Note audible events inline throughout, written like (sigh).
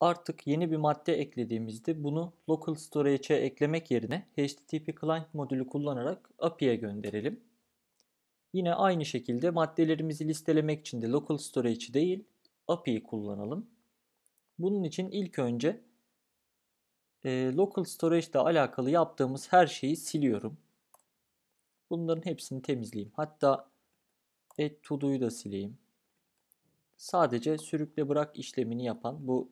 artık yeni bir madde eklediğimizde bunu local storage'e eklemek yerine HTTP client modülü kullanarak API'ye gönderelim. Yine aynı şekilde maddelerimizi listelemek için de local storage'i değil API'yi kullanalım. Bunun için ilk önce e, local storage ile alakalı yaptığımız her şeyi siliyorum. Bunların hepsini temizleyeyim. Hatta add to'yu da sileyim. Sadece sürükle bırak işlemini yapan bu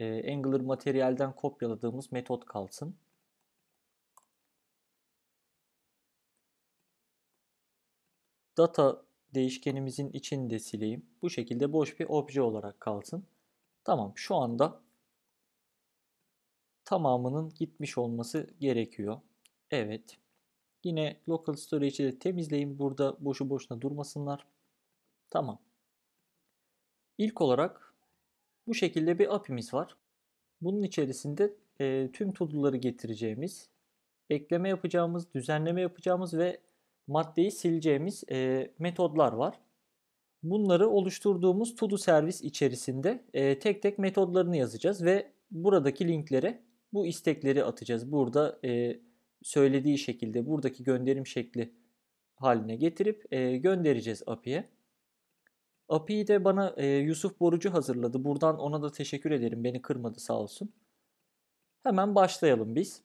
e, Angular materyalden kopyaladığımız metot kalsın. Data değişkenimizin içini de sileyim. Bu şekilde boş bir obje olarak kalsın. Tamam şu anda tamamının gitmiş olması gerekiyor. Evet. Yine local storage'i de temizleyin. Burada boşu boşuna durmasınlar. Tamam. İlk olarak bu şekilde bir API'miz var. Bunun içerisinde e, tüm todo'ları getireceğimiz, ekleme yapacağımız, düzenleme yapacağımız ve maddeyi sileceğimiz e, metodlar var. Bunları oluşturduğumuz todo servis içerisinde e, tek tek metodlarını yazacağız ve buradaki linklere bu istekleri atacağız. Burada e, söylediği şekilde buradaki gönderim şekli haline getirip e, göndereceğiz API'ye. API de bana e, Yusuf Borucu hazırladı. Buradan ona da teşekkür ederim. Beni kırmadı sağ olsun. Hemen başlayalım biz.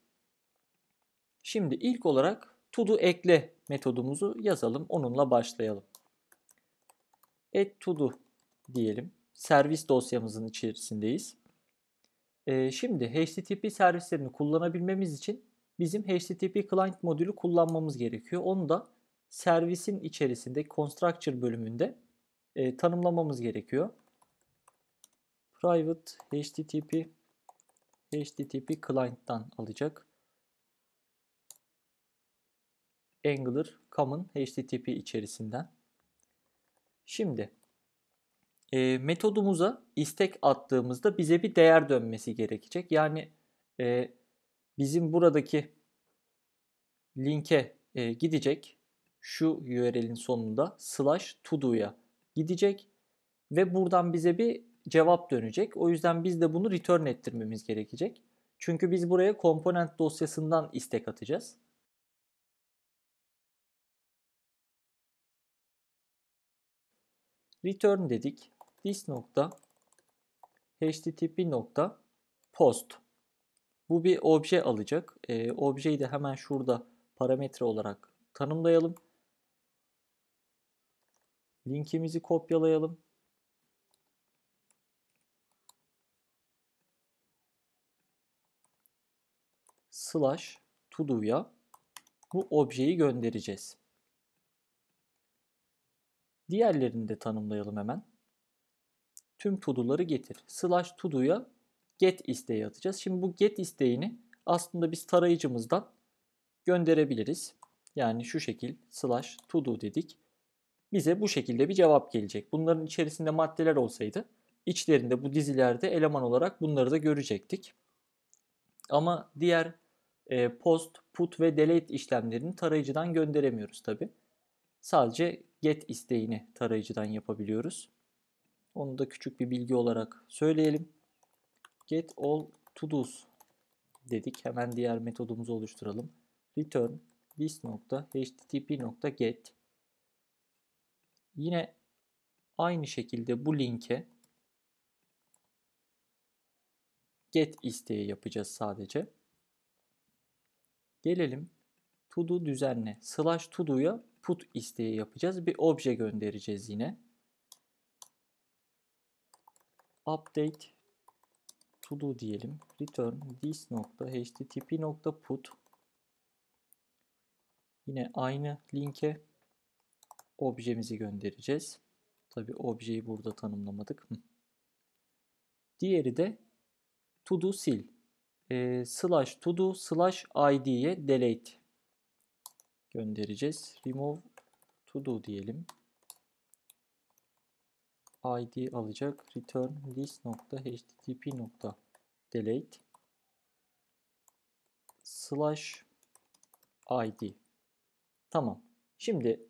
Şimdi ilk olarak todo ekle metodumuzu yazalım. Onunla başlayalım. Add todo diyelim. Servis dosyamızın içerisindeyiz. Ee, şimdi HTTP servislerini kullanabilmemiz için bizim HTTP client modülü kullanmamız gerekiyor. Onu da servisin içerisinde constructor bölümünde e, tanımlamamız gerekiyor. Private HTTP HTTP client'tan alacak. Angular common HTTP içerisinden. Şimdi e, metodumuza istek attığımızda bize bir değer dönmesi gerekecek. Yani e, bizim buradaki linke e, gidecek şu URL'in sonunda slash todo'ya gidecek ve buradan bize bir cevap dönecek. O yüzden biz de bunu return ettirmemiz gerekecek. Çünkü biz buraya komponent dosyasından istek atacağız. Return dedik. This nokta http nokta post. Bu bir obje alacak. E, objeyi de hemen şurada parametre olarak tanımlayalım. Linkimizi kopyalayalım. Slash todo'ya bu objeyi göndereceğiz. Diğerlerini de tanımlayalım hemen. Tüm todo'ları getir. Slash todo'ya get isteği atacağız. Şimdi bu get isteğini aslında biz tarayıcımızdan gönderebiliriz. Yani şu şekil slash todo dedik bize bu şekilde bir cevap gelecek. Bunların içerisinde maddeler olsaydı içlerinde bu dizilerde eleman olarak bunları da görecektik. Ama diğer e, post, put ve delete işlemlerini tarayıcıdan gönderemiyoruz tabi. Sadece get isteğini tarayıcıdan yapabiliyoruz. Onu da küçük bir bilgi olarak söyleyelim. Get all to do's dedik. Hemen diğer metodumuzu oluşturalım. Return this.http.get Yine aynı şekilde bu linke get isteği yapacağız sadece. Gelelim to do düzenle slash to do'ya put isteği yapacağız. Bir obje göndereceğiz yine. Update to do diyelim. Return this.http.put Yine aynı linke objemizi göndereceğiz. Tabi objeyi burada tanımlamadık. Diğeri de to do sil. E, slash to do slash id'ye delete göndereceğiz. Remove to do diyelim. id alacak. Return list.http.delete slash id. Tamam. Şimdi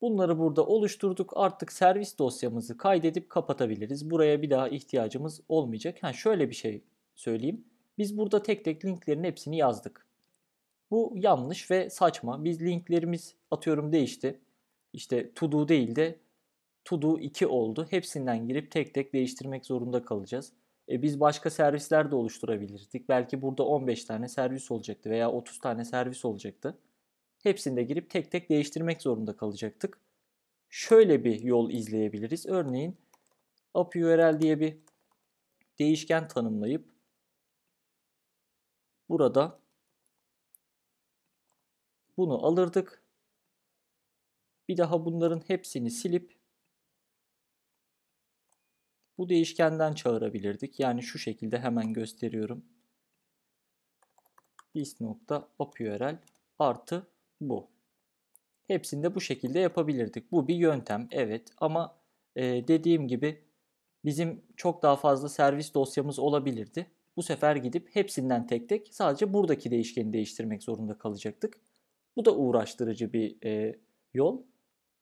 Bunları burada oluşturduk. Artık servis dosyamızı kaydedip kapatabiliriz. Buraya bir daha ihtiyacımız olmayacak. Yani şöyle bir şey söyleyeyim. Biz burada tek tek linklerin hepsini yazdık. Bu yanlış ve saçma. Biz linklerimiz atıyorum değişti. İşte to do değil de to do 2 oldu. Hepsinden girip tek tek değiştirmek zorunda kalacağız. E biz başka servisler de oluşturabilirdik. Belki burada 15 tane servis olacaktı veya 30 tane servis olacaktı. Hepsinde girip tek tek değiştirmek zorunda kalacaktık. Şöyle bir yol izleyebiliriz. Örneğin UpURL diye bir değişken tanımlayıp burada bunu alırdık. Bir daha bunların hepsini silip bu değişkenden çağırabilirdik. Yani şu şekilde hemen gösteriyorum. This.upurl artı bu. Hepsini de bu şekilde yapabilirdik. Bu bir yöntem evet ama e, dediğim gibi bizim çok daha fazla servis dosyamız olabilirdi. Bu sefer gidip hepsinden tek tek sadece buradaki değişkeni değiştirmek zorunda kalacaktık. Bu da uğraştırıcı bir e, yol.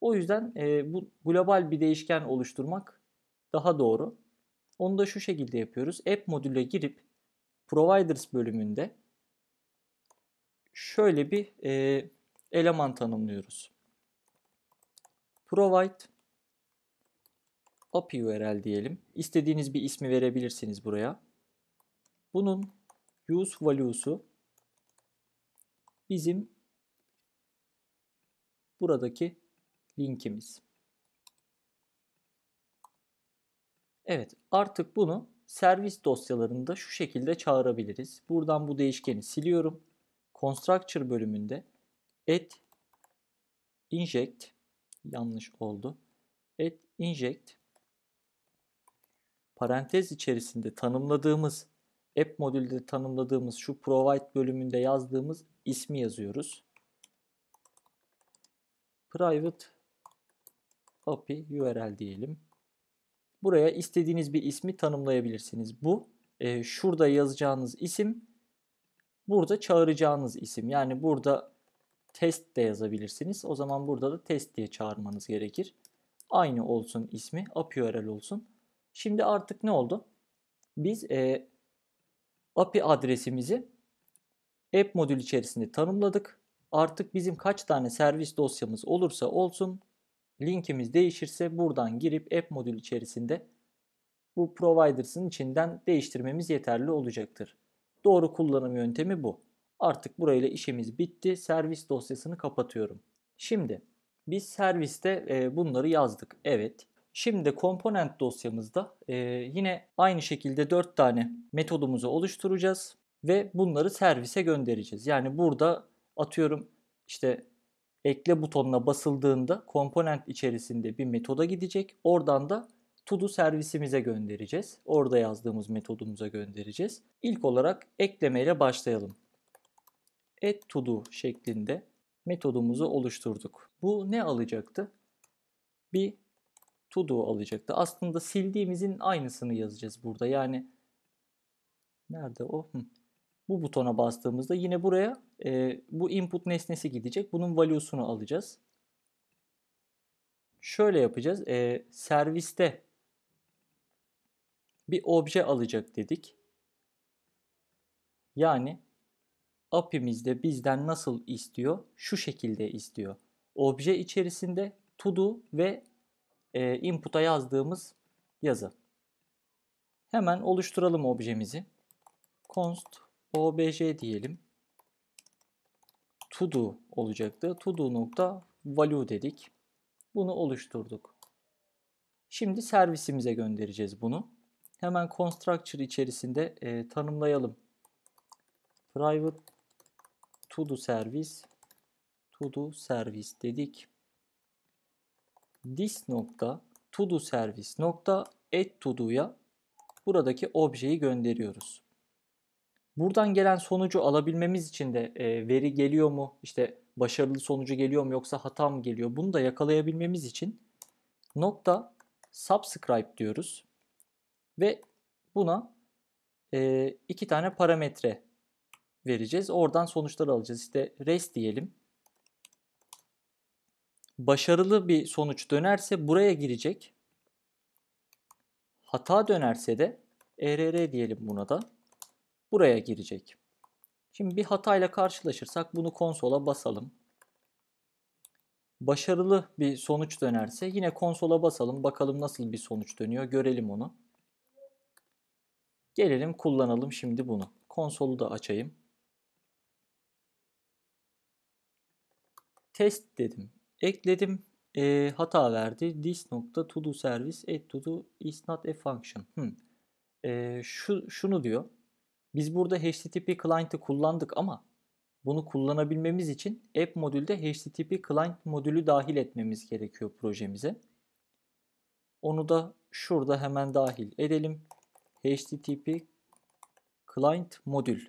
O yüzden e, bu global bir değişken oluşturmak daha doğru. Onu da şu şekilde yapıyoruz. App modüle girip Providers bölümünde şöyle bir e, eleman tanımlıyoruz. Provide API URL diyelim. İstediğiniz bir ismi verebilirsiniz buraya. Bunun use value'su bizim buradaki linkimiz. Evet artık bunu servis dosyalarında şu şekilde çağırabiliriz. Buradan bu değişkeni siliyorum. Constructor bölümünde et inject yanlış oldu. Et inject parantez içerisinde tanımladığımız app modülde tanımladığımız şu provide bölümünde yazdığımız ismi yazıyoruz. Private API URL diyelim. Buraya istediğiniz bir ismi tanımlayabilirsiniz. Bu e, şurada yazacağınız isim, burada çağıracağınız isim. Yani burada test de yazabilirsiniz. O zaman burada da test diye çağırmanız gerekir. Aynı olsun ismi. API URL olsun. Şimdi artık ne oldu? Biz e, API adresimizi app modül içerisinde tanımladık. Artık bizim kaç tane servis dosyamız olursa olsun linkimiz değişirse buradan girip app modül içerisinde bu providers'ın içinden değiştirmemiz yeterli olacaktır. Doğru kullanım yöntemi bu. Artık burayla işimiz bitti. Servis dosyasını kapatıyorum. Şimdi biz serviste e, bunları yazdık. Evet. Şimdi komponent dosyamızda e, yine aynı şekilde 4 tane metodumuzu oluşturacağız ve bunları servise göndereceğiz. Yani burada atıyorum işte ekle butonuna basıldığında komponent içerisinde bir metoda gidecek. Oradan da todo servisimize göndereceğiz. Orada yazdığımız metodumuza göndereceğiz. İlk olarak eklemeyle başlayalım add to şeklinde metodumuzu oluşturduk. Bu ne alacaktı? Bir to alacaktı. Aslında sildiğimizin aynısını yazacağız burada. Yani nerede o? Hı. Bu butona bastığımızda yine buraya e, bu input nesnesi gidecek. Bunun value'sunu alacağız. Şöyle yapacağız. E, serviste bir obje alacak dedik. Yani API'miz de bizden nasıl istiyor? Şu şekilde istiyor. Obje içerisinde to do ve e, input'a yazdığımız yazı. Hemen oluşturalım objemizi. const obj diyelim. to do olacaktı. to do nokta value dedik. Bunu oluşturduk. Şimdi servisimize göndereceğiz bunu. Hemen constructor içerisinde e, tanımlayalım. private to do servis to do servis dedik. This nokta to do servis nokta et to do'ya buradaki objeyi gönderiyoruz. Buradan gelen sonucu alabilmemiz için de e, veri geliyor mu? İşte başarılı sonucu geliyor mu yoksa hata mı geliyor? Bunu da yakalayabilmemiz için nokta subscribe diyoruz. Ve buna e, iki tane parametre vereceğiz. Oradan sonuçlar alacağız. İşte res diyelim. Başarılı bir sonuç dönerse buraya girecek. Hata dönerse de err diyelim buna da. Buraya girecek. Şimdi bir hatayla karşılaşırsak bunu konsola basalım. Başarılı bir sonuç dönerse yine konsola basalım. Bakalım nasıl bir sonuç dönüyor. Görelim onu. Gelelim kullanalım şimdi bunu. Konsolu da açayım. test dedim. Ekledim. E, hata verdi. This nokta to do service add to do is not a function. Hmm. E, şu, şunu diyor. Biz burada HTTP client'ı kullandık ama bunu kullanabilmemiz için app modülde HTTP client modülü dahil etmemiz gerekiyor projemize. Onu da şurada hemen dahil edelim. HTTP client modül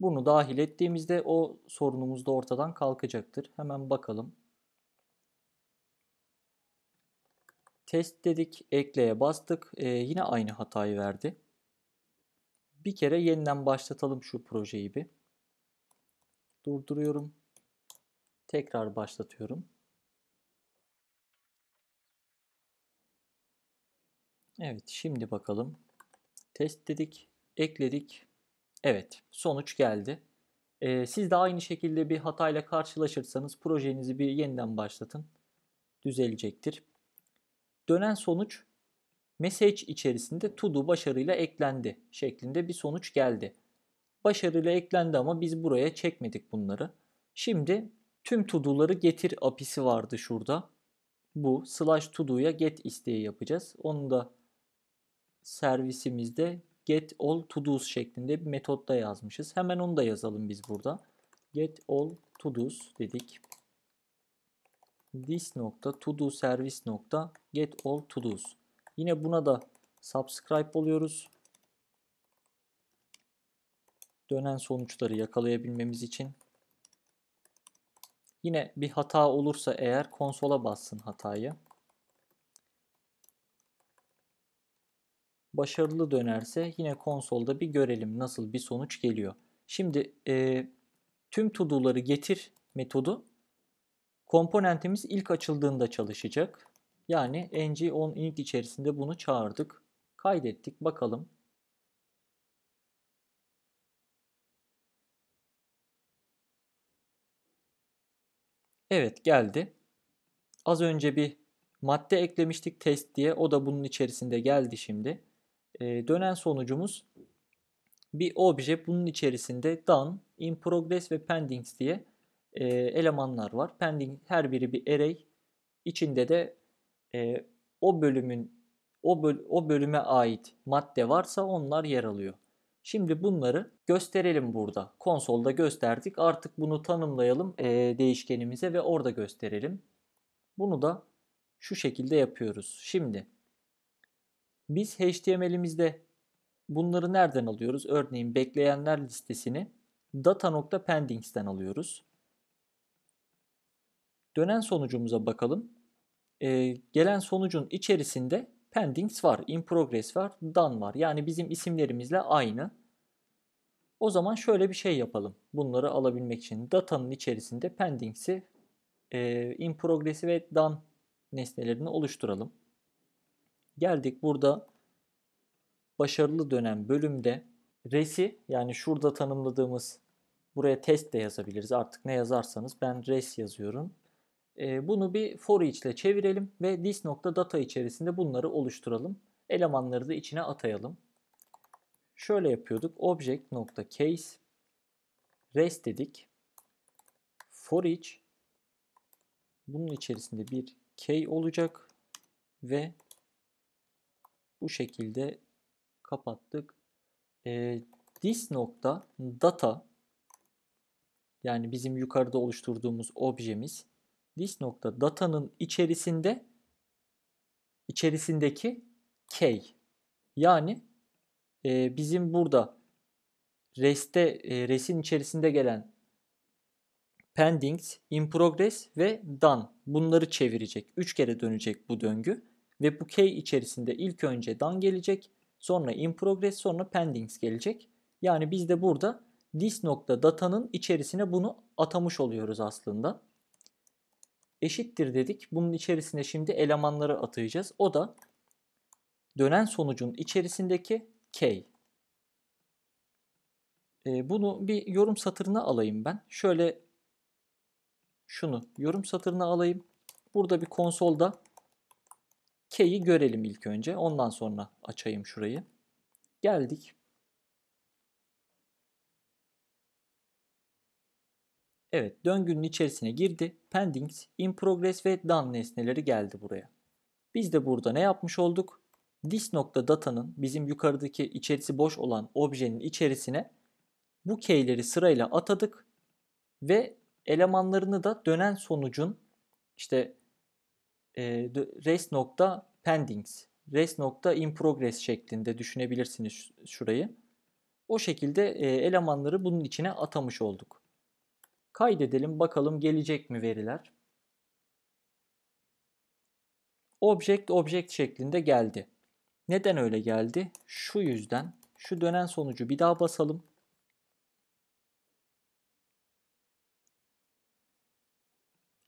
bunu dahil ettiğimizde o sorunumuz da ortadan kalkacaktır. Hemen bakalım. Test dedik, ekleye bastık. Ee, yine aynı hatayı verdi. Bir kere yeniden başlatalım şu projeyi bir. Durduruyorum. Tekrar başlatıyorum. Evet, şimdi bakalım. Test dedik, ekledik. Evet, sonuç geldi. Ee, siz de aynı şekilde bir hatayla karşılaşırsanız projenizi bir yeniden başlatın. Düzelecektir. Dönen sonuç message içerisinde to do başarıyla eklendi şeklinde bir sonuç geldi. Başarıyla eklendi ama biz buraya çekmedik bunları. Şimdi tüm to do'ları getir apisi vardı şurada. Bu slash to do'ya get isteği yapacağız. Onu da servisimizde get all to do's şeklinde bir metotta yazmışız. Hemen onu da yazalım biz burada. Get all to do's dedik. This nokta to do servis nokta get all to do's. Yine buna da subscribe oluyoruz. Dönen sonuçları yakalayabilmemiz için. Yine bir hata olursa eğer konsola bassın hatayı. başarılı dönerse yine konsolda bir görelim nasıl bir sonuç geliyor. Şimdi e, tüm todo'ları getir metodu komponentimiz ilk açıldığında çalışacak. Yani ng on init içerisinde bunu çağırdık. Kaydettik bakalım. Evet geldi. Az önce bir madde eklemiştik test diye. O da bunun içerisinde geldi şimdi e, dönen sonucumuz bir obje bunun içerisinde done, in progress ve pending diye e, elemanlar var. Pending her biri bir array. içinde de e, o bölümün o, böl o bölüme ait madde varsa onlar yer alıyor. Şimdi bunları gösterelim burada. Konsolda gösterdik. Artık bunu tanımlayalım e, değişkenimize ve orada gösterelim. Bunu da şu şekilde yapıyoruz. Şimdi biz HTML'imizde bunları nereden alıyoruz? Örneğin bekleyenler listesini data.pendings'ten alıyoruz. Dönen sonucumuza bakalım. Ee, gelen sonucun içerisinde pendings var, in progress var, done var. Yani bizim isimlerimizle aynı. O zaman şöyle bir şey yapalım. Bunları alabilmek için datanın içerisinde pendings'i, e, in progress'i ve done nesnelerini oluşturalım. Geldik burada başarılı dönem bölümde resi yani şurada tanımladığımız buraya test de yazabiliriz. Artık ne yazarsanız ben res yazıyorum. Ee, bunu bir for each ile çevirelim ve this.data içerisinde bunları oluşturalım. Elemanları da içine atayalım. Şöyle yapıyorduk. Object.case res dedik. For each bunun içerisinde bir key olacak ve bu şekilde kapattık. E, this nokta data yani bizim yukarıda oluşturduğumuz objemiz this nokta datanın içerisinde içerisindeki key yani e, bizim burada reste e, resin içerisinde gelen pendings, in progress ve done bunları çevirecek. 3 kere dönecek bu döngü. Ve bu key içerisinde ilk önce done gelecek, sonra in progress, sonra pendings gelecek. Yani biz de burada this nokta datanın içerisine bunu atamış oluyoruz aslında. Eşittir dedik. Bunun içerisine şimdi elemanları atayacağız. O da dönen sonucun içerisindeki key. Ee, bunu bir yorum satırına alayım ben. Şöyle şunu yorum satırına alayım. Burada bir konsolda K'yi görelim ilk önce. Ondan sonra açayım şurayı. Geldik. Evet, döngünün içerisine girdi. Pendings, in progress ve done nesneleri geldi buraya. Biz de burada ne yapmış olduk? This nokta datanın bizim yukarıdaki içerisi boş olan objenin içerisine bu keyleri sırayla atadık ve elemanlarını da dönen sonucun işte e, rest nokta pendings, rest nokta in progress şeklinde düşünebilirsiniz şurayı. O şekilde e, elemanları bunun içine atamış olduk. Kaydedelim bakalım gelecek mi veriler. Object object şeklinde geldi. Neden öyle geldi? Şu yüzden şu dönen sonucu bir daha basalım.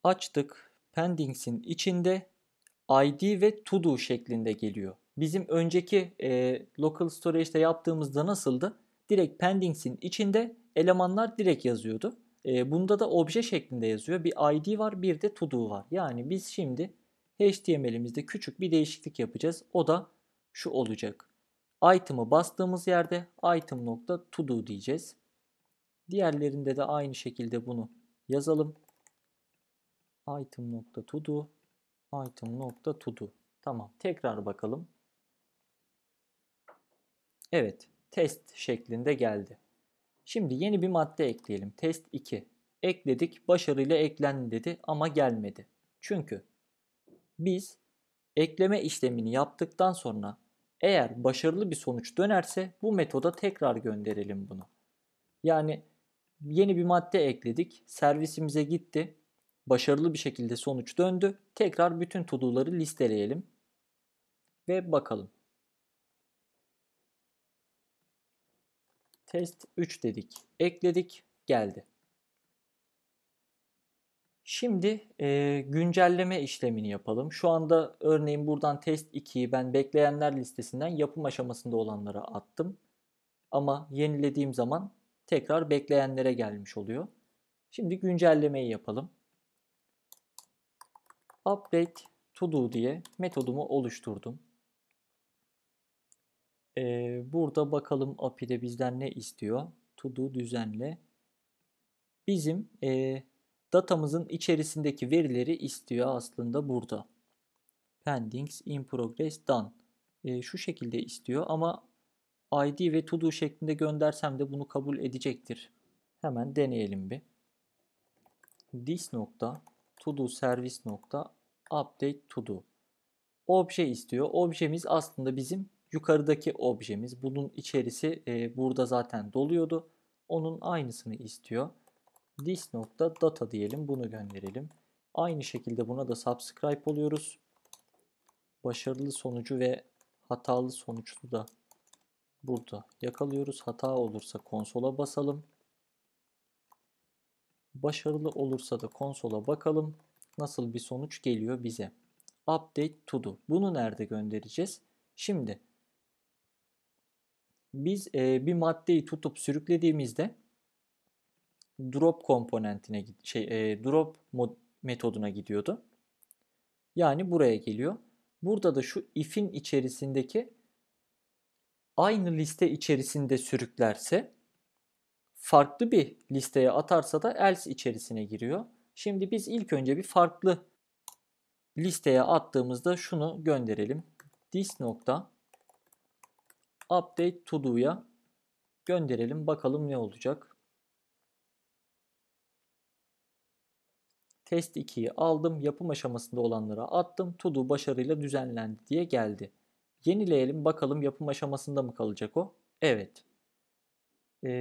Açtık. Pendings'in içinde ID ve to do şeklinde geliyor. Bizim önceki e, local storage'te yaptığımızda nasıldı? Direkt pendings'in içinde elemanlar direkt yazıyordu. E, bunda da obje şeklinde yazıyor. Bir ID var bir de to do var. Yani biz şimdi HTML'imizde küçük bir değişiklik yapacağız. O da şu olacak. Item'ı bastığımız yerde item.todo diyeceğiz. Diğerlerinde de aynı şekilde bunu yazalım item.todo item.todo Tamam tekrar bakalım. Evet test şeklinde geldi. Şimdi yeni bir madde ekleyelim. Test 2. Ekledik başarıyla eklendi dedi ama gelmedi. Çünkü biz ekleme işlemini yaptıktan sonra eğer başarılı bir sonuç dönerse bu metoda tekrar gönderelim bunu. Yani yeni bir madde ekledik. Servisimize gitti başarılı bir şekilde sonuç döndü. Tekrar bütün todo'ları listeleyelim ve bakalım. Test 3 dedik. Ekledik. Geldi. Şimdi e, güncelleme işlemini yapalım. Şu anda örneğin buradan test 2'yi ben bekleyenler listesinden yapım aşamasında olanlara attım. Ama yenilediğim zaman tekrar bekleyenlere gelmiş oluyor. Şimdi güncellemeyi yapalım. Update to do diye metodumu oluşturdum. Ee, burada bakalım API'de bizden ne istiyor? To do düzenle. Bizim e, datamızın içerisindeki verileri istiyor aslında burada. Pendings in progress done. E, şu şekilde istiyor ama ID ve to do şeklinde göndersem de bunu kabul edecektir. Hemen deneyelim bir. This nokta todo servis nokta update todo obje istiyor. Objemiz aslında bizim yukarıdaki objemiz. Bunun içerisi e, burada zaten doluyordu. Onun aynısını istiyor. This nokta data diyelim. Bunu gönderelim. Aynı şekilde buna da subscribe oluyoruz. Başarılı sonucu ve hatalı sonuçlu da burada yakalıyoruz. Hata olursa konsola basalım. Başarılı olursa da konsola bakalım nasıl bir sonuç geliyor bize. Update to do. Bunu nerede göndereceğiz? Şimdi biz e, bir maddeyi tutup sürüklediğimizde drop komponentine şey e, drop mod, metoduna gidiyordu. Yani buraya geliyor. Burada da şu if'in içerisindeki aynı liste içerisinde sürüklerse farklı bir listeye atarsa da else içerisine giriyor. Şimdi biz ilk önce bir farklı listeye attığımızda şunu gönderelim. This nokta update to do'ya gönderelim. Bakalım ne olacak. Test 2'yi aldım. Yapım aşamasında olanlara attım. To do başarıyla düzenlendi diye geldi. Yenileyelim. Bakalım yapım aşamasında mı kalacak o? Evet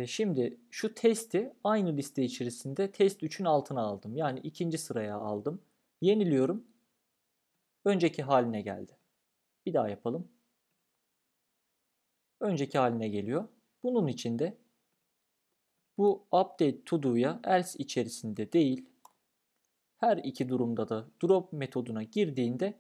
şimdi şu testi aynı liste içerisinde test 3'ün altına aldım. Yani ikinci sıraya aldım. Yeniliyorum. Önceki haline geldi. Bir daha yapalım. Önceki haline geliyor. Bunun için de bu update to do'ya else içerisinde değil her iki durumda da drop metoduna girdiğinde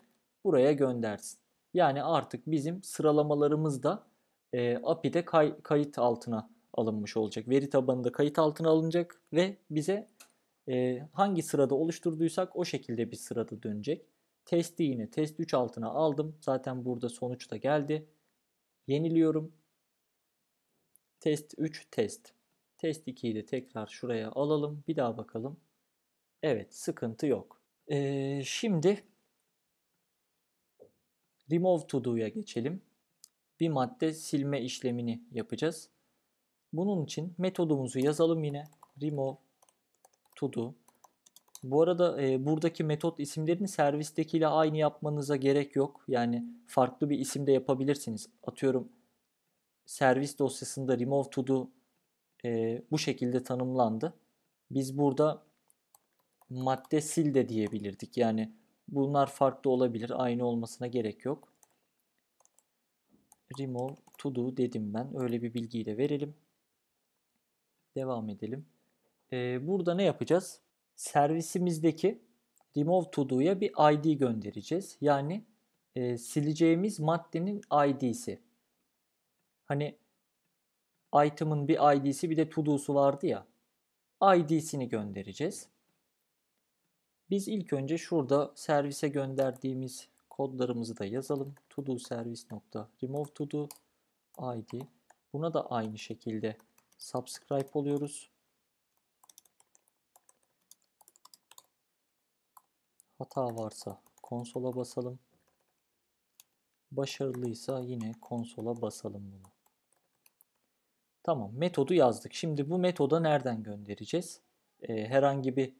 buraya göndersin. Yani artık bizim sıralamalarımız da e, API'de kay kayıt altına alınmış olacak. Veri tabanında kayıt altına alınacak ve bize e, hangi sırada oluşturduysak o şekilde bir sırada dönecek. Testi yine test 3 altına aldım. Zaten burada sonuç da geldi. Yeniliyorum. Test 3 test. Test 2'yi de tekrar şuraya alalım. Bir daha bakalım. Evet sıkıntı yok. Ee, şimdi remove to do'ya geçelim. Bir madde silme işlemini yapacağız. Bunun için metodumuzu yazalım yine. Remove to do. Bu arada e, buradaki metot isimlerini servistekiyle aynı yapmanıza gerek yok. Yani farklı bir isimde yapabilirsiniz. Atıyorum servis dosyasında remove to do e, bu şekilde tanımlandı. Biz burada madde sil de diyebilirdik. Yani bunlar farklı olabilir. Aynı olmasına gerek yok. Remove to do dedim ben. Öyle bir bilgiyi de verelim. Devam edelim. Ee, burada ne yapacağız? Servisimizdeki remove to do'ya bir id göndereceğiz. Yani e, sileceğimiz maddenin id'si. Hani item'ın bir id'si bir de to do'su vardı ya. id'sini göndereceğiz. Biz ilk önce şurada servise gönderdiğimiz kodlarımızı da yazalım. todo service nokta remove todo id. Buna da aynı şekilde subscribe oluyoruz. Hata varsa konsola basalım. Başarılıysa yine konsola basalım bunu. Tamam metodu yazdık. Şimdi bu metoda nereden göndereceğiz? Ee, herhangi bir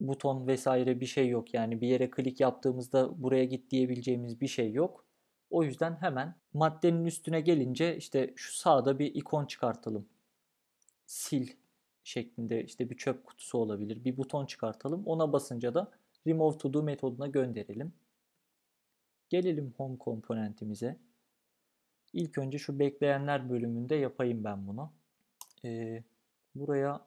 buton vesaire bir şey yok. Yani bir yere klik yaptığımızda buraya git diyebileceğimiz bir şey yok. O yüzden hemen maddenin üstüne gelince işte şu sağda bir ikon çıkartalım sil şeklinde işte bir çöp kutusu olabilir. Bir buton çıkartalım. Ona basınca da remove to do metoduna gönderelim. Gelelim home komponentimize. İlk önce şu bekleyenler bölümünde yapayım ben bunu. Ee, buraya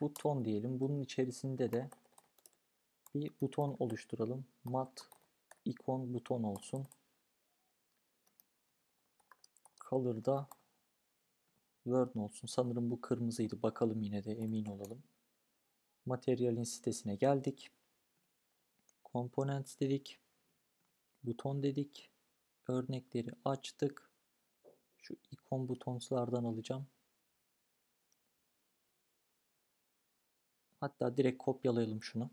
buton diyelim. Bunun içerisinde de bir buton oluşturalım. Mat ikon buton olsun. Color'da Word olsun. Sanırım bu kırmızıydı. Bakalım yine de emin olalım. Materyalin sitesine geldik. Components dedik. Buton dedik. Örnekleri açtık. Şu ikon butonslardan alacağım. Hatta direkt kopyalayalım şunu.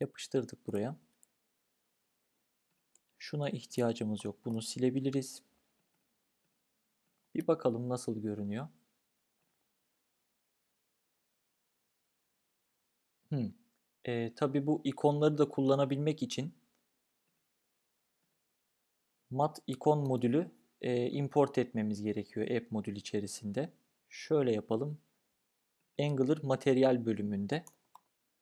Yapıştırdık buraya. Şuna ihtiyacımız yok. Bunu silebiliriz. Bir bakalım nasıl görünüyor. Hmm. E, tabii bu ikonları da kullanabilmek için mat ikon modülü e, import etmemiz gerekiyor app modül içerisinde. Şöyle yapalım. Angular materyal bölümünde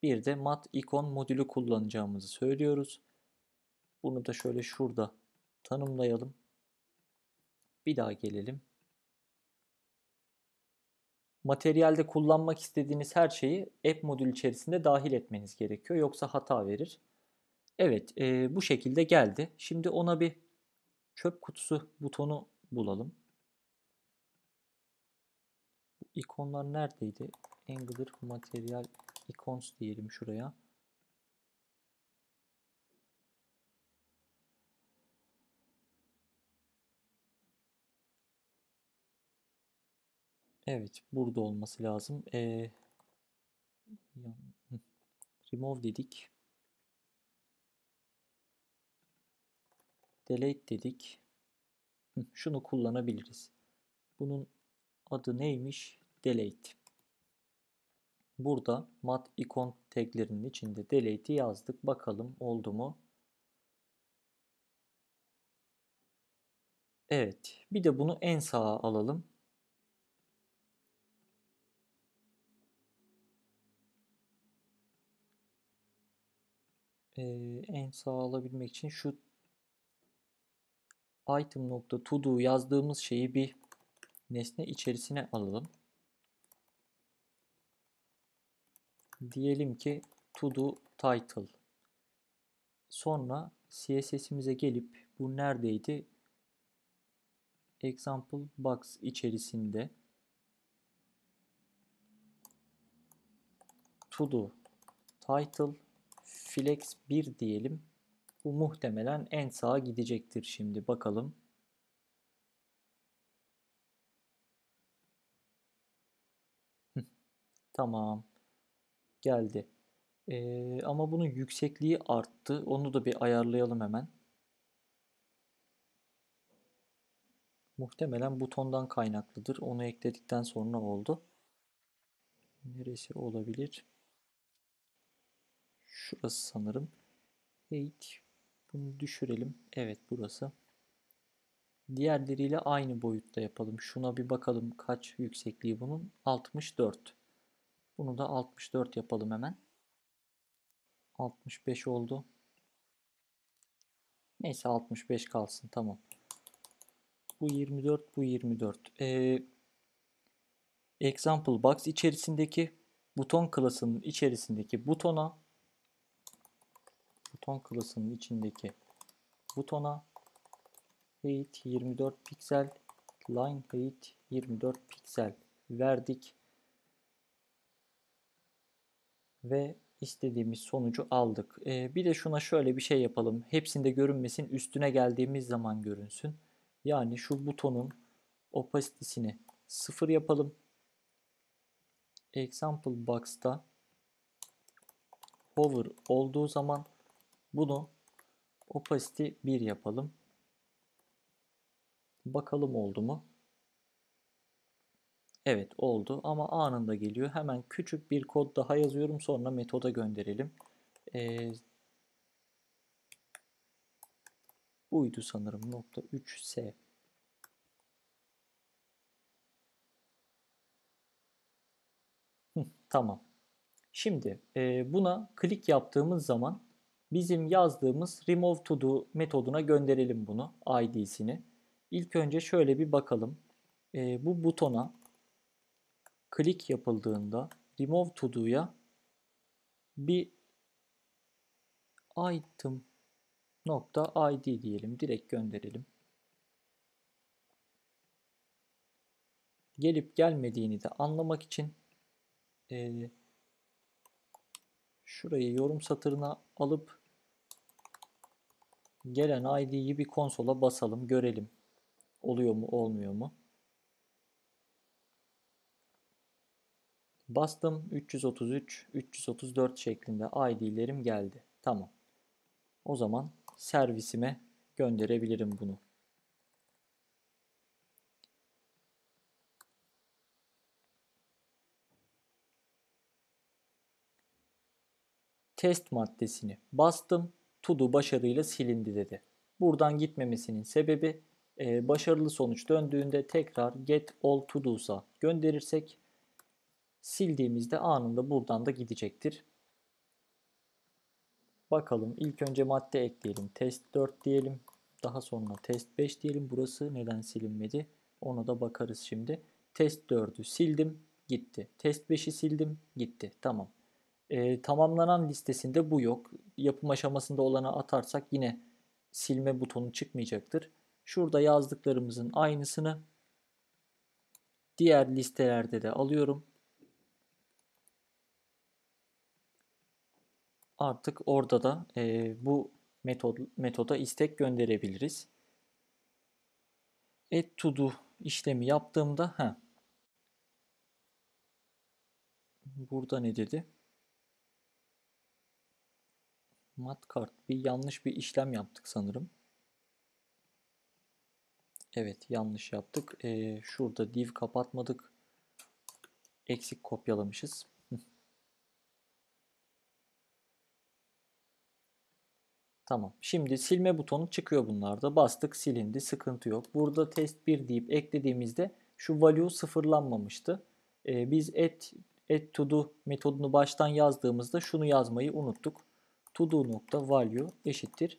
bir de mat ikon modülü kullanacağımızı söylüyoruz. Bunu da şöyle şurada tanımlayalım. Bir daha gelelim. Materyalde kullanmak istediğiniz her şeyi app modül içerisinde dahil etmeniz gerekiyor. Yoksa hata verir. Evet e, bu şekilde geldi. Şimdi ona bir çöp kutusu butonu bulalım. İkonlar neredeydi? Angular Material Icons diyelim şuraya. Evet burada olması lazım. Ee, remove dedik. Delete dedik. Şunu kullanabiliriz. Bunun adı neymiş? Delete. Burada mat ikon taglerinin içinde delete'i yazdık. Bakalım oldu mu? Evet. Bir de bunu en sağa alalım. e, en sağ alabilmek için şu item nokta to yazdığımız şeyi bir nesne içerisine alalım. Diyelim ki to title. Sonra CSS'imize gelip bu neredeydi? Example box içerisinde to title flex 1 diyelim. Bu muhtemelen en sağa gidecektir şimdi. Bakalım. tamam. Geldi. Ee, ama bunun yüksekliği arttı. Onu da bir ayarlayalım hemen. Muhtemelen butondan kaynaklıdır. Onu ekledikten sonra oldu. Neresi olabilir? Şurası sanırım. Height. Bunu düşürelim. Evet burası. Diğerleriyle aynı boyutta yapalım. Şuna bir bakalım kaç yüksekliği bunun. 64. Bunu da 64 yapalım hemen. 65 oldu. Neyse 65 kalsın tamam. Bu 24, bu 24. Ee, example box içerisindeki buton klasının içerisindeki butona Ton klasının içindeki butona height 24 piksel line height 24 piksel verdik ve istediğimiz sonucu aldık. Ee, bir de şuna şöyle bir şey yapalım. Hepsinde görünmesin üstüne geldiğimiz zaman görünsün. Yani şu butonun opasitesini sıfır yapalım. Example box'ta hover olduğu zaman bunu opacity 1 yapalım. Bakalım oldu mu? Evet oldu ama anında geliyor. Hemen küçük bir kod daha yazıyorum sonra metoda gönderelim. Ee, buydu sanırım nokta 3s. Hı, tamam. Şimdi e, buna klik yaptığımız zaman bizim yazdığımız remove to do metoduna gönderelim bunu id'sini. İlk önce şöyle bir bakalım. E, bu butona klik yapıldığında remove to do'ya bir item nokta id diyelim. Direkt gönderelim. Gelip gelmediğini de anlamak için e, şurayı yorum satırına alıp Gelen ID'yi bir konsola basalım, görelim. Oluyor mu, olmuyor mu? Bastım 333, 334 şeklinde ID'lerim geldi. Tamam. O zaman servisime gönderebilirim bunu. Test maddesini bastım. Tudu başarıyla silindi dedi. Buradan gitmemesinin sebebi e, başarılı sonuç döndüğünde tekrar get all todo's'a gönderirsek sildiğimizde anında buradan da gidecektir. Bakalım ilk önce madde ekleyelim. Test 4 diyelim. Daha sonra test 5 diyelim. Burası neden silinmedi? Ona da bakarız şimdi. Test 4'ü sildim. Gitti. Test 5'i sildim. Gitti. Tamam. E, tamamlanan listesinde bu yok. Yapım aşamasında olana atarsak yine silme butonu çıkmayacaktır. Şurada yazdıklarımızın aynısını diğer listelerde de alıyorum. Artık orada da e, bu metod, metoda istek gönderebiliriz. Add to do işlemi yaptığımda heh, burada ne dedi? mat kart bir yanlış bir işlem yaptık sanırım. Evet yanlış yaptık. Ee, şurada div kapatmadık. Eksik kopyalamışız. (laughs) Tamam. Şimdi silme butonu çıkıyor bunlarda. Bastık silindi. Sıkıntı yok. Burada test 1 deyip eklediğimizde şu value sıfırlanmamıştı. Ee, biz add, add to do metodunu baştan yazdığımızda şunu yazmayı unuttuk to nokta value eşittir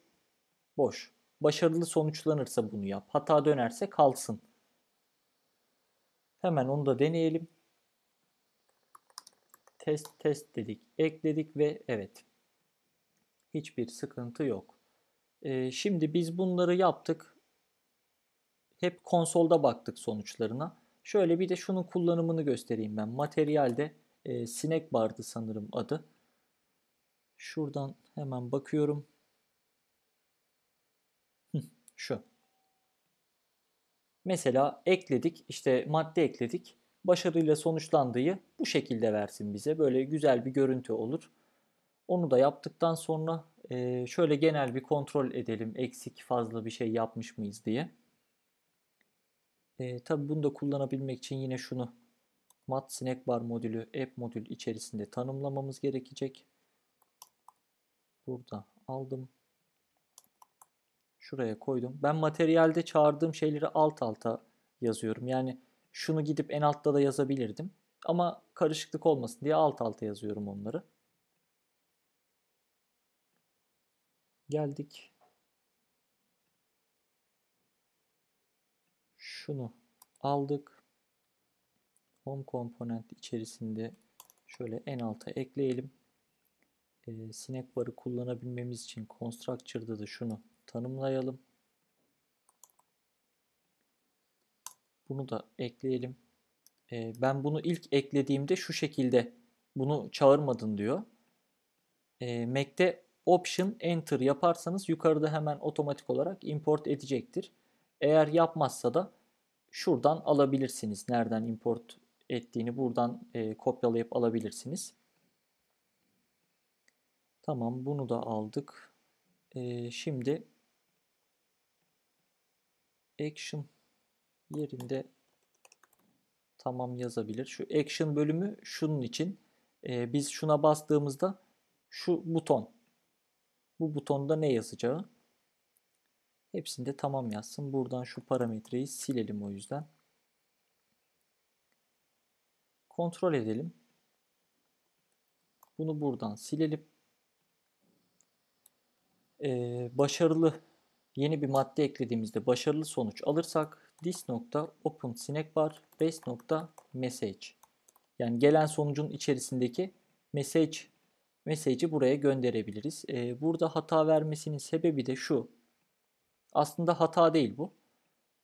boş. Başarılı sonuçlanırsa bunu yap. Hata dönerse kalsın. Hemen onu da deneyelim. Test test dedik. Ekledik ve evet. Hiçbir sıkıntı yok. Ee, şimdi biz bunları yaptık. Hep konsolda baktık sonuçlarına. Şöyle bir de şunun kullanımını göstereyim ben. Materyalde e, sinek vardı sanırım adı. Şuradan hemen bakıyorum. Şu. Mesela ekledik, işte madde ekledik. Başarıyla sonuçlandığı bu şekilde versin bize. Böyle güzel bir görüntü olur. Onu da yaptıktan sonra e, şöyle genel bir kontrol edelim. Eksik fazla bir şey yapmış mıyız diye. E, tabi bunu da kullanabilmek için yine şunu mat snack bar modülü app modül içerisinde tanımlamamız gerekecek. Burada aldım. Şuraya koydum. Ben materyalde çağırdığım şeyleri alt alta yazıyorum. Yani şunu gidip en altta da yazabilirdim. Ama karışıklık olmasın diye alt alta yazıyorum onları. Geldik. Şunu aldık. Home komponent içerisinde şöyle en alta ekleyelim e, ee, snack bar'ı kullanabilmemiz için constructor'da da şunu tanımlayalım. Bunu da ekleyelim. E, ben bunu ilk eklediğimde şu şekilde bunu çağırmadın diyor. E, Mac'te option enter yaparsanız yukarıda hemen otomatik olarak import edecektir. Eğer yapmazsa da şuradan alabilirsiniz. Nereden import ettiğini buradan e, kopyalayıp alabilirsiniz. Tamam bunu da aldık. Ee, şimdi action yerinde tamam yazabilir. Şu action bölümü şunun için. Ee, biz şuna bastığımızda şu buton. Bu butonda ne yazacağı. Hepsinde tamam yazsın. Buradan şu parametreyi silelim o yüzden. Kontrol edelim. Bunu buradan silelim e, başarılı yeni bir madde eklediğimizde başarılı sonuç alırsak this nokta open snack bar base nokta message yani gelen sonucun içerisindeki message mesajı buraya gönderebiliriz. E, burada hata vermesinin sebebi de şu. Aslında hata değil bu.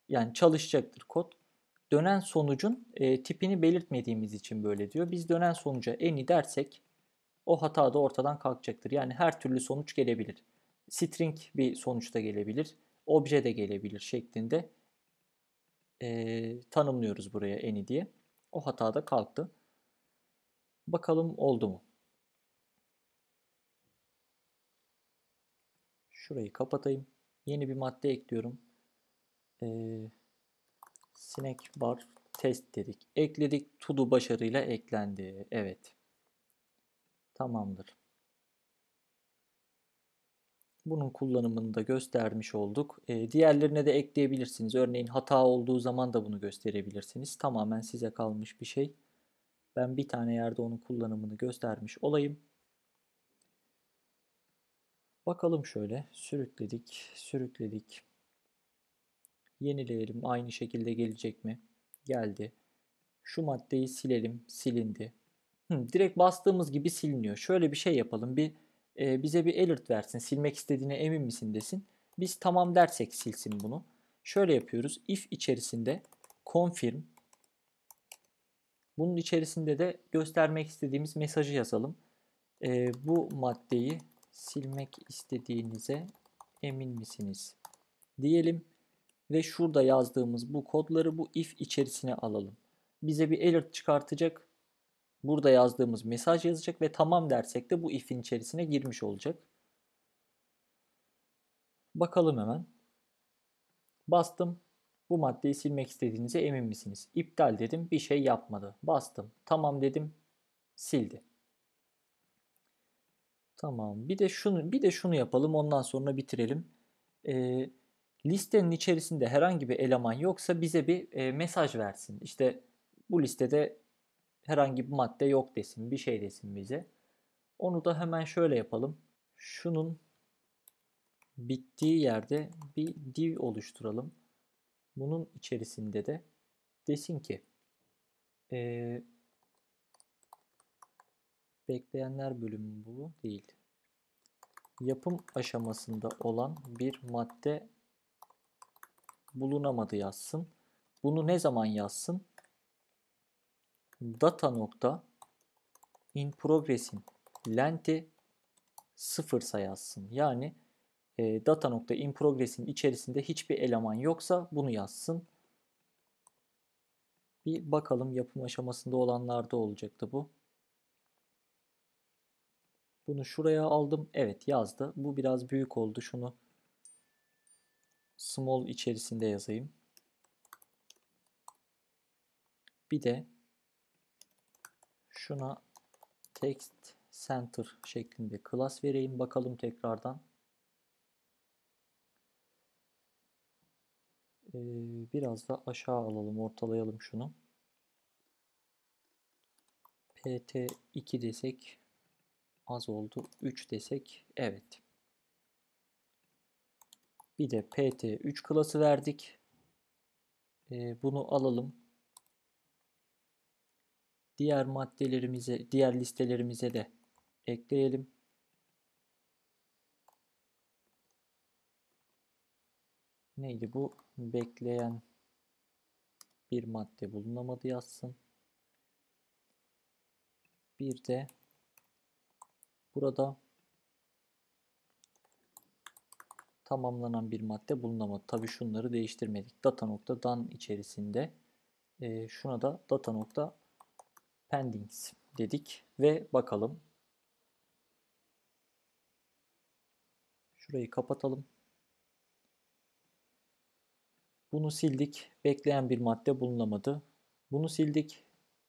Yani çalışacaktır kod. Dönen sonucun e, tipini belirtmediğimiz için böyle diyor. Biz dönen sonuca any dersek o hata da ortadan kalkacaktır. Yani her türlü sonuç gelebilir string bir sonuçta gelebilir, obje de gelebilir şeklinde e, tanımlıyoruz buraya eni diye. O hata da kalktı. Bakalım oldu mu? Şurayı kapatayım. Yeni bir madde ekliyorum. Ee, sinek bar test dedik. Ekledik. Tudu başarıyla eklendi. Evet. Tamamdır. Bunun kullanımını da göstermiş olduk. E, diğerlerine de ekleyebilirsiniz. Örneğin hata olduğu zaman da bunu gösterebilirsiniz. Tamamen size kalmış bir şey. Ben bir tane yerde onun kullanımını göstermiş olayım. Bakalım şöyle sürükledik, sürükledik. Yenileyelim aynı şekilde gelecek mi? Geldi. Şu maddeyi silelim, silindi. Hı, direkt bastığımız gibi siliniyor. Şöyle bir şey yapalım. Bir e, bize bir alert versin. Silmek istediğine emin misin desin. Biz tamam dersek silsin bunu. Şöyle yapıyoruz. If içerisinde confirm bunun içerisinde de göstermek istediğimiz mesajı yazalım. E, bu maddeyi silmek istediğinize emin misiniz diyelim ve şurada yazdığımız bu kodları bu if içerisine alalım. Bize bir alert çıkartacak burada yazdığımız mesaj yazacak ve tamam dersek de bu if'in içerisine girmiş olacak. Bakalım hemen. Bastım. Bu maddeyi silmek istediğinize emin misiniz? İptal dedim. Bir şey yapmadı. Bastım. Tamam dedim. Sildi. Tamam. Bir de şunu bir de şunu yapalım. Ondan sonra bitirelim. Ee, listenin içerisinde herhangi bir eleman yoksa bize bir e, mesaj versin. İşte bu listede herhangi bir madde yok desin, bir şey desin bize. Onu da hemen şöyle yapalım. Şunun bittiği yerde bir div oluşturalım. Bunun içerisinde de desin ki ee, bekleyenler bölümü bu değil. Yapım aşamasında olan bir madde bulunamadı yazsın. Bunu ne zaman yazsın? data nokta in progress'in lenti sıfırsa yazsın. Yani e, data nokta in progress'in içerisinde hiçbir eleman yoksa bunu yazsın. Bir bakalım yapım aşamasında olanlarda olacaktı bu. Bunu şuraya aldım. Evet yazdı. Bu biraz büyük oldu. Şunu small içerisinde yazayım. Bir de şuna text center şeklinde class vereyim. Bakalım tekrardan. Ee, biraz da aşağı alalım. Ortalayalım şunu. pt2 desek az oldu. 3 desek evet. Bir de pt3 klası verdik. Ee, bunu alalım diğer maddelerimize, diğer listelerimize de ekleyelim. Neydi bu? Bekleyen bir madde bulunamadı yazsın. Bir de burada tamamlanan bir madde bulunamadı. Tabi şunları değiştirmedik. Data dan içerisinde e, şuna da data nokta Pendings dedik ve bakalım. Şurayı kapatalım. Bunu sildik. Bekleyen bir madde bulunamadı. Bunu sildik.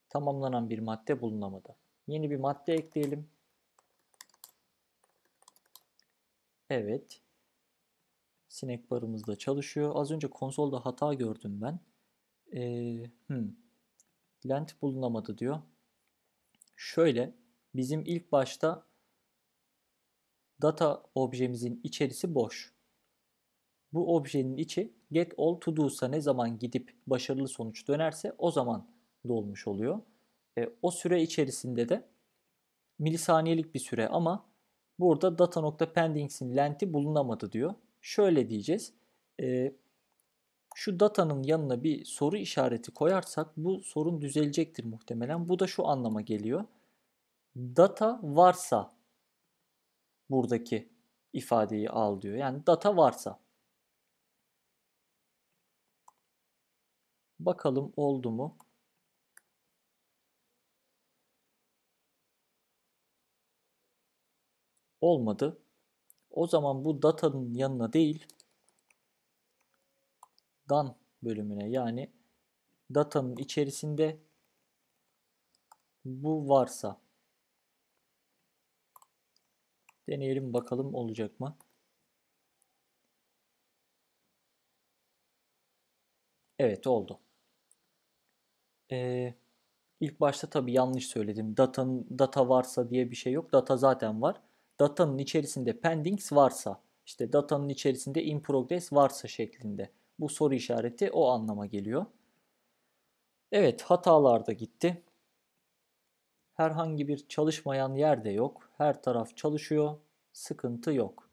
Tamamlanan bir madde bulunamadı. Yeni bir madde ekleyelim. Evet. Sinek barımız da çalışıyor. Az önce konsolda hata gördüm ben. Ee, hmm. Lent bulunamadı diyor. Şöyle bizim ilk başta data objemizin içerisi boş. Bu objenin içi get all to do'sa ne zaman gidip başarılı sonuç dönerse o zaman dolmuş oluyor. E, o süre içerisinde de milisaniyelik bir süre ama burada data.pendings'in lenti bulunamadı diyor. Şöyle diyeceğiz. E, şu datanın yanına bir soru işareti koyarsak bu sorun düzelecektir muhtemelen. Bu da şu anlama geliyor. Data varsa buradaki ifadeyi al diyor. Yani data varsa. Bakalım oldu mu? Olmadı. O zaman bu datanın yanına değil dan bölümüne yani datanın içerisinde bu varsa deneyelim bakalım olacak mı? Evet oldu. Ee, ilk başta tabi yanlış söyledim. Datanın, data varsa diye bir şey yok. Data zaten var. Datanın içerisinde pendings varsa işte datanın içerisinde in progress varsa şeklinde bu soru işareti o anlama geliyor. Evet hatalarda gitti. Herhangi bir çalışmayan yerde yok. Her taraf çalışıyor. Sıkıntı yok.